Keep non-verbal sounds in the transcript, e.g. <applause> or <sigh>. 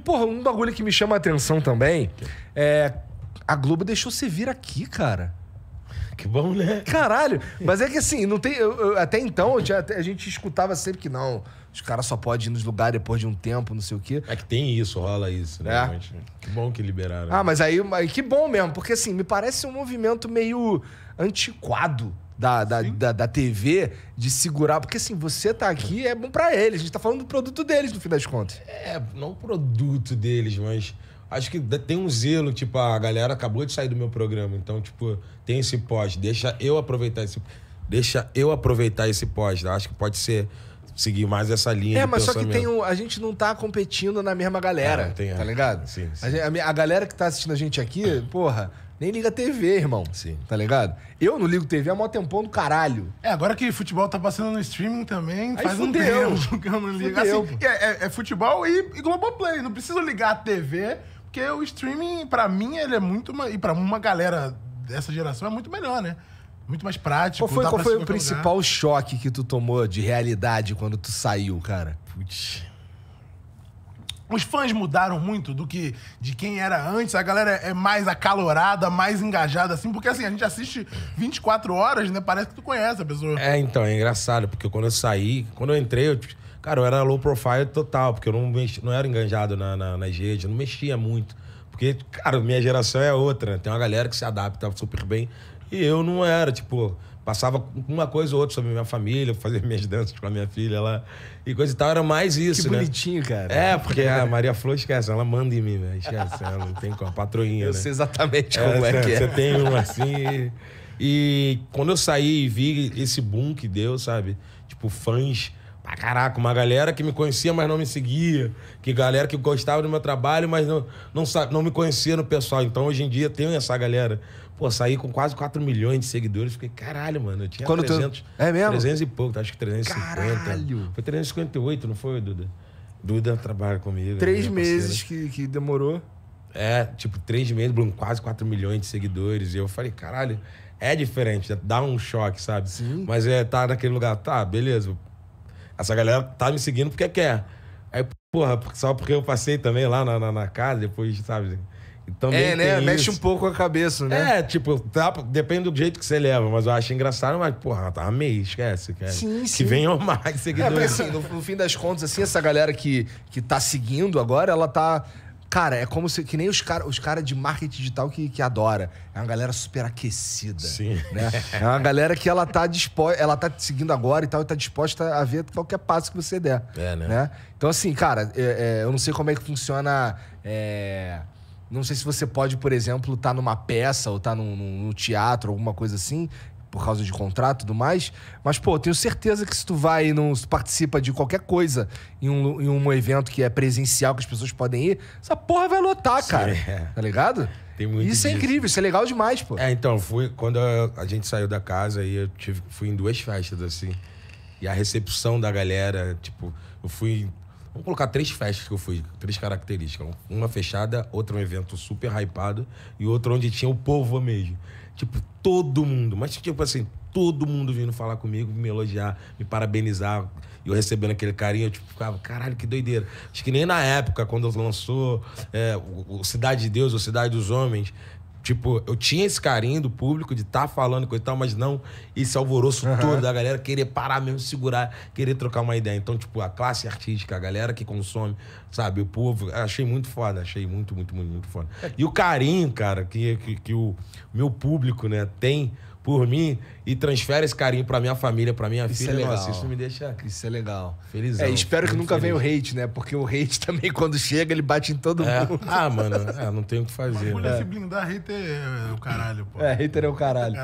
E, porra, um bagulho que me chama a atenção também é. A Globo deixou você vir aqui, cara. Que bom, né? Caralho! Mas é que assim, não tem. Eu, eu, até então, eu tinha, a gente escutava sempre que não. Os caras só podem ir nos lugares depois de um tempo, não sei o quê. É que tem isso, rola isso, né? É. Que bom que liberaram. Ah, mas aí. Que bom mesmo, porque assim, me parece um movimento meio antiquado da, da, da, da, TV de segurar. Porque assim, você tá aqui é bom para eles. A gente tá falando do produto deles, no fim das contas. É, não o produto deles, mas acho que tem um zelo, tipo, a galera acabou de sair do meu programa, então, tipo, tem esse pós, deixa eu aproveitar esse. Deixa eu aproveitar esse pós, tá? acho que pode ser seguir mais essa linha. É, mas só que tem um, a gente não tá competindo na mesma é, galera, tem, tá é. ligado? Sim, sim. A, a, galera que tá assistindo a gente aqui, porra, nem liga TV, irmão. Sim. Tá ligado? Eu não ligo TV há mó tempão do caralho. É, agora que futebol tá passando no streaming também, Aí faz fudeu. um tempo <laughs> que eu não ligo. Assim, é, é, é, futebol e, e Globoplay. Não preciso ligar a TV, porque o streaming, pra mim, ele é muito... E pra uma galera dessa geração, é muito melhor, né? Muito mais prático. Qual foi, qual foi o principal lugar. choque que tu tomou de realidade quando tu saiu, cara? Putz... Os fãs mudaram muito do que de quem era antes. A galera é mais acalorada, mais engajada, assim, porque assim, a gente assiste 24 horas, né? Parece que tu conhece a pessoa. É, então, é engraçado, porque quando eu saí, quando eu entrei, eu, cara, eu era low profile total, porque eu não, mexi, não era enganjado na, na, nas redes, eu não mexia muito. Porque, cara, minha geração é outra, né? Tem uma galera que se adapta super bem. E eu não era, tipo, Passava uma coisa ou outra sobre minha família, fazer minhas danças com a minha filha lá e coisa e tal. Era mais isso, que né? bonitinho, cara. É, porque a Maria Flor esquece, ela manda em mim, né? Esquece, ela não tem como, a patroinha. Eu né? sei exatamente é, como é, é que é. Você tem um assim. E, e quando eu saí e vi esse boom que deu, sabe? Tipo, fãs pra caraca, uma galera que me conhecia, mas não me seguia. Que galera que gostava do meu trabalho, mas não, não, não me conhecia no pessoal. Então hoje em dia tenho essa galera. Pô, saí com quase 4 milhões de seguidores. Fiquei, caralho, mano. Eu tinha Quando 300, tu... É mesmo? 300 e pouco, tá? acho que 350. Caralho! Foi 358, não foi, Duda? Duda trabalha comigo. Né, três meses que, que demorou. É, tipo, três meses, quase 4 milhões de seguidores. E eu falei, caralho, é diferente, dá um choque, sabe? Sim. Mas é, tá naquele lugar, tá, beleza, essa galera tá me seguindo porque quer. Aí, porra, só porque eu passei também lá na, na, na casa, depois, sabe? Também então, é, né? Mexe isso. um pouco a cabeça, né? É, tipo, tá, depende do jeito que você leva, mas eu acho engraçado, mas, porra, tá, amei, esquece. Cara. Sim, sim. Que venham mais seguidores. É, mas, assim, no, no, fim das contas, assim, essa galera que, que tá seguindo agora, ela tá. Cara, é como se. Que nem os caras os cara de marketing digital que, que adora. É uma galera super aquecida. Sim. Né? É uma galera que ela tá disposta. Ela tá te seguindo agora e tal, e tá disposta a ver qualquer passo que você der. É, né? né? Então, assim, cara, é, é, eu não sei como é que funciona. É... Não sei se você pode, por exemplo, estar tá numa peça ou estar tá num, num, num, teatro, alguma coisa assim, por causa de contrato e tudo mais. Mas, pô, tenho certeza que se tu vai não participa de qualquer coisa em um, em um evento que é presencial, que as pessoas podem ir, essa porra vai lotar, cara. É. Tá ligado? isso é disso. é incrível, isso é legal demais, pô. É, então, fui, quando a, a gente saiu da casa aí, eu tive, fui em duas festas, assim. E a recepção da galera, tipo, eu fui Vamos colocar três festas que eu fui, três características. Uma fechada, outra um evento super hypado e outra onde tinha o povo mesmo. Tipo, todo mundo, mas tipo assim, todo mundo vindo falar comigo, me elogiar, me parabenizar. E eu recebendo aquele carinho, eu tipo, ficava, caralho, que doideira. Acho que nem na época, quando lançou é, o Cidade de Deus, ou Cidade dos Homens, Tipo, eu tinha esse carinho do público de estar tá falando coisa e tal, mas não esse alvoroço uhum. todo da galera querer parar mesmo, segurar, querer trocar uma ideia. Então, tipo, a classe artística, a galera que consome, sabe, o povo, achei muito foda, achei muito, muito, muito, muito foda. É. E o carinho, cara, que, que, que o meu público, né, tem por mim e transfere esse carinho pra minha família, pra minha isso filha. É legal. Nossa, isso me deixa. Isso é legal. feliz É, espero que nunca feliz. venha o hate, né? Porque o hate <laughs> também, quando chega, ele bate em todo é. mundo. Ah, mano, é, não tem o que fazer. Mas é né? se blindar, hater é o caralho, pô. É, hater é o caralho. É.